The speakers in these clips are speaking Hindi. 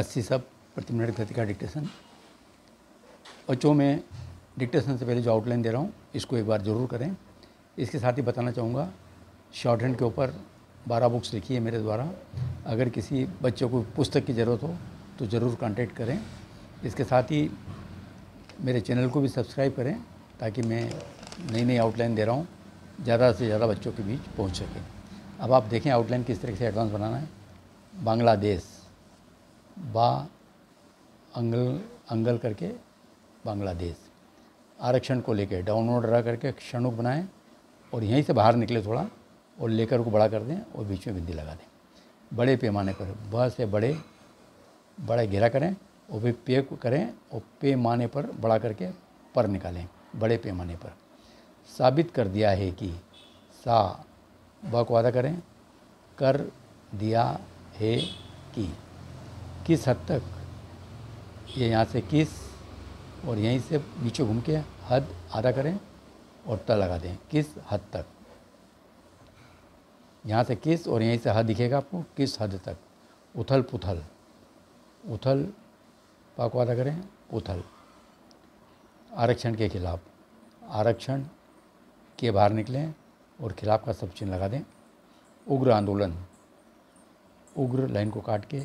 अस्सी सब प्रति मिनट गति का डिक्टेशन बच्चों में डिक्टेशन से पहले जो आउटलाइन दे रहा हूँ इसको एक बार ज़रूर करें इसके साथ ही बताना चाहूँगा शॉर्ट हैंड के ऊपर बारह बुक्स लिखी है मेरे द्वारा अगर किसी बच्चों को पुस्तक की ज़रूरत हो तो ज़रूर कांटेक्ट करें इसके साथ ही मेरे चैनल को भी सब्सक्राइब करें ताकि मैं नई नई आउटलाइन दे रहा हूँ ज़्यादा से ज़्यादा बच्चों के बीच पहुँच सके अब आप देखें आउटलाइन किस तरीके से एडवांस बनाना है बांग्लादेश बा अंगल अंगल करके बांग्लादेश आरक्षण को लेकर डाउनलोड रह करके क्षणुक बनाएं और यहीं से बाहर निकले थोड़ा और लेकर को बड़ा कर दें और बीच में बिंदी लगा दें बड़े पैमाने पर ब से बड़े बड़ा घेरा करें और फिर पे करें और पैमाने पर बड़ा करके पर निकालें बड़े पैमाने पर साबित कर दिया है कि सा ब को करें कर दिया है कि किस हद तक ये यहाँ से किस और यहीं से नीचे घूम के हद आधा करें और त लगा दें किस हद तक यहाँ से किस और यहीं से हद दिखेगा आपको किस हद तक उथल पुथल उथल पा को आधा करें उथल आरक्षण के खिलाफ आरक्षण के बाहर निकलें और खिलाफ का सब चिन्ह लगा दें उग्र आंदोलन उग्र लाइन को काट के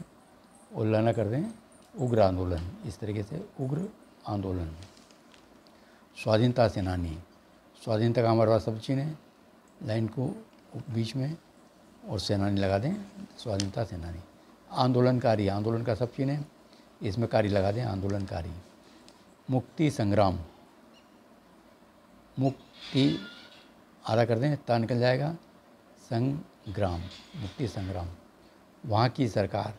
उल्लाना कर दें उग्र आंदोलन इस तरीके से उग्र आंदोलन स्वाधीनता सेनानी स्वाधीनता का अमरवा सब चीन है लाइन को बीच में और सेनानी लगा दें स्वाधीनता सेनानी आंदोलनकारी आंदोलन का सब चीन है इसमें कार्य लगा दें आंदोलनकारी मुक्ति संग्राम मुक्ति आधा कर दें ता निकल जाएगा संग्राम मुक्ति संग्राम वहाँ की सरकार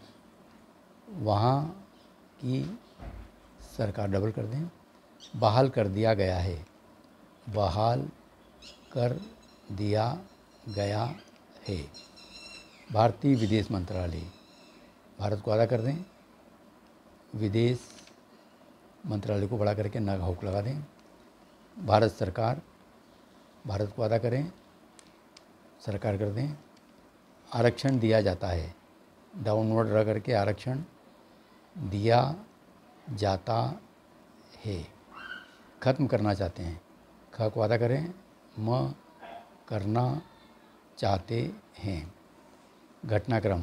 वहाँ की सरकार डबल कर दें बहाल कर दिया गया है बहाल कर दिया गया है भारतीय विदेश मंत्रालय भारत को अदा कर दें विदेश मंत्रालय को बड़ा करके हाउक लगा दें भारत सरकार भारत को अदा करें सरकार कर दें आरक्षण दिया जाता है डाउनवर्ड रह करके आरक्षण दिया जाता है ख़त्म करना चाहते हैं ख को अदा करें म करना चाहते हैं घटनाक्रम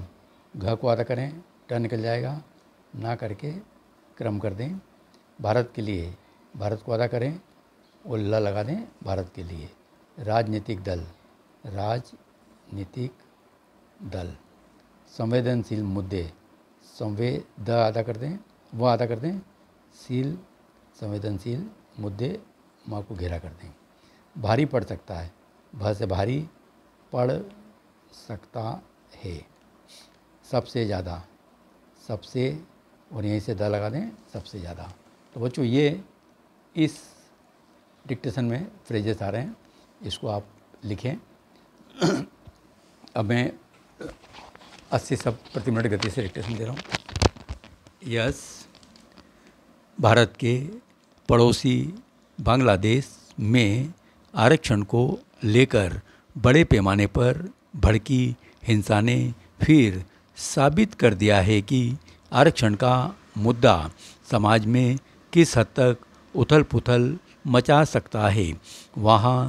घ को अदा करें ट निकल जाएगा ना करके क्रम कर दें भारत के लिए भारत को अदा करें और ल लगा दें भारत के लिए राजनीतिक दल राजनीतिक दल संवेदनशील मुद्दे संवे द आधा कर दें व आधा कर दें सील संवेदनशील मुद्दे माँ को घेरा कर दें भारी पड़ सकता है भ से भारी पड़ सकता है सबसे ज़्यादा सबसे और यहीं से द लगा दें सबसे ज़्यादा तो बच्चों ये इस डिक्टेशन में फ्रेजेस आ रहे हैं इसको आप लिखें अब मैं अस्सी सब प्रति मिनट गति से डिक्टेशन दे रहा हूँ यस भारत के पड़ोसी बांग्लादेश में आरक्षण को लेकर बड़े पैमाने पर भड़की हिंसा ने फिर साबित कर दिया है कि आरक्षण का मुद्दा समाज में किस हद तक उथल पुथल मचा सकता है वहाँ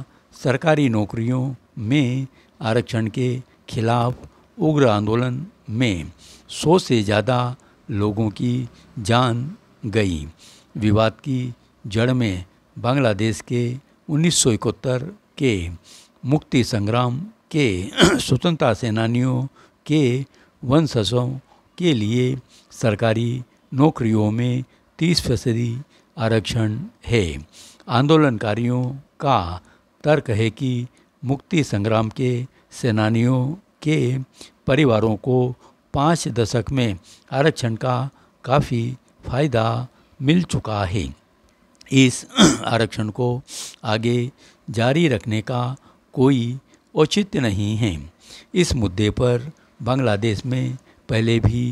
सरकारी नौकरियों में आरक्षण के खिलाफ उग्र आंदोलन में सौ से ज़्यादा लोगों की जान गई विवाद की जड़ में बांग्लादेश के उन्नीस के मुक्ति संग्राम के स्वतंत्रता सेनानियों के वंशजों के लिए सरकारी नौकरियों में 30 फीसदी आरक्षण है आंदोलनकारियों का तर्क है कि मुक्ति संग्राम के सेनानियों के परिवारों को पाँच दशक में आरक्षण का काफ़ी फायदा मिल चुका है इस आरक्षण को आगे जारी रखने का कोई औचित्य नहीं है इस मुद्दे पर बांग्लादेश में पहले भी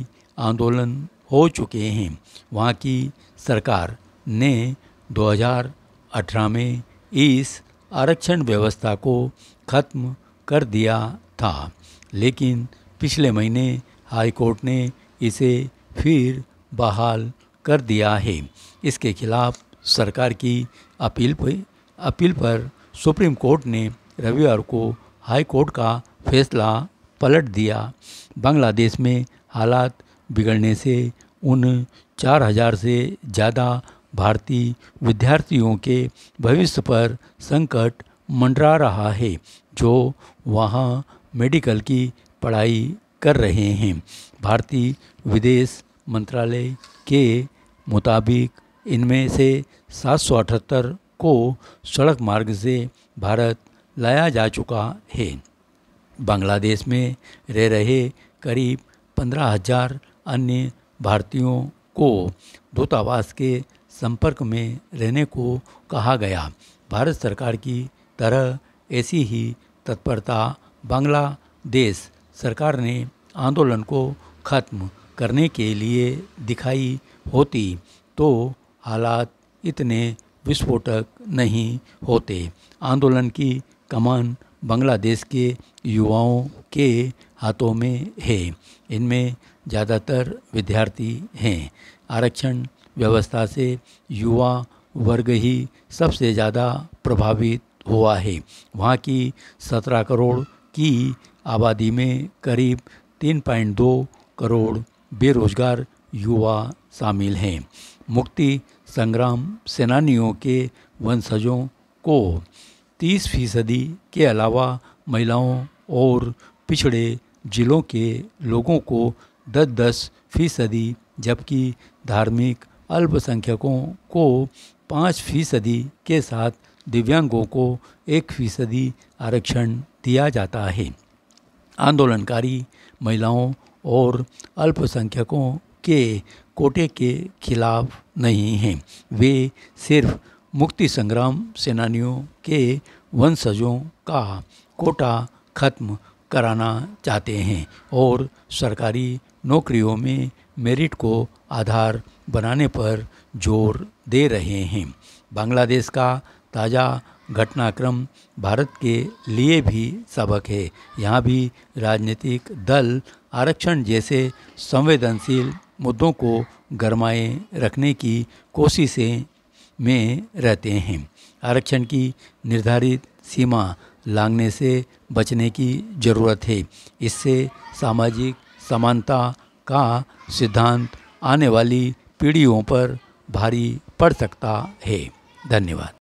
आंदोलन हो चुके हैं वहाँ की सरकार ने 2018 में इस आरक्षण व्यवस्था को खत्म कर दिया था लेकिन पिछले महीने हाई कोर्ट ने इसे फिर बहाल कर दिया है इसके खिलाफ सरकार की अपील पर अपील पर सुप्रीम कोर्ट ने रविवार को हाई कोर्ट का फैसला पलट दिया बांग्लादेश में हालात बिगड़ने से उन 4000 से ज़्यादा भारतीय विद्यार्थियों के भविष्य पर संकट मंडरा रहा है जो वहाँ मेडिकल की पढ़ाई कर रहे हैं भारतीय विदेश मंत्रालय के मुताबिक इनमें से सात को सड़क मार्ग से भारत लाया जा चुका है बांग्लादेश में रह रहे करीब पंद्रह हजार अन्य भारतीयों को दूतावास के संपर्क में रहने को कहा गया भारत सरकार की तरह ऐसी ही तत्परता बांग्लादेश सरकार ने आंदोलन को ख़त्म करने के लिए दिखाई होती तो हालात इतने विस्फोटक नहीं होते आंदोलन की कमान बांग्लादेश के युवाओं के हाथों में है इनमें ज़्यादातर विद्यार्थी हैं आरक्षण व्यवस्था से युवा वर्ग ही सबसे ज़्यादा प्रभावित हुआ है वहाँ की सत्रह करोड़ की आबादी में करीब तीन पॉइंट दो करोड़ बेरोजगार युवा शामिल हैं मुक्ति संग्राम सेनानियों के वंशजों को तीस फीसदी के अलावा महिलाओं और पिछड़े जिलों के लोगों को दस दस फीसदी जबकि धार्मिक अल्पसंख्यकों को पाँच फीसदी के साथ दिव्यांगों को एक फीसदी आरक्षण दिया जाता है आंदोलनकारी महिलाओं और अल्पसंख्यकों के कोटे के खिलाफ नहीं हैं वे सिर्फ मुक्ति संग्राम सेनानियों के वंशजों का कोटा खत्म कराना चाहते हैं और सरकारी नौकरियों में मेरिट को आधार बनाने पर जोर दे रहे हैं बांग्लादेश का ताज़ा घटनाक्रम भारत के लिए भी सबक है यहाँ भी राजनीतिक दल आरक्षण जैसे संवेदनशील मुद्दों को गरमाए रखने की कोशिशें में रहते हैं आरक्षण की निर्धारित सीमा लांगने से बचने की ज़रूरत है इससे सामाजिक समानता का सिद्धांत आने वाली पीढ़ियों पर भारी पड़ सकता है धन्यवाद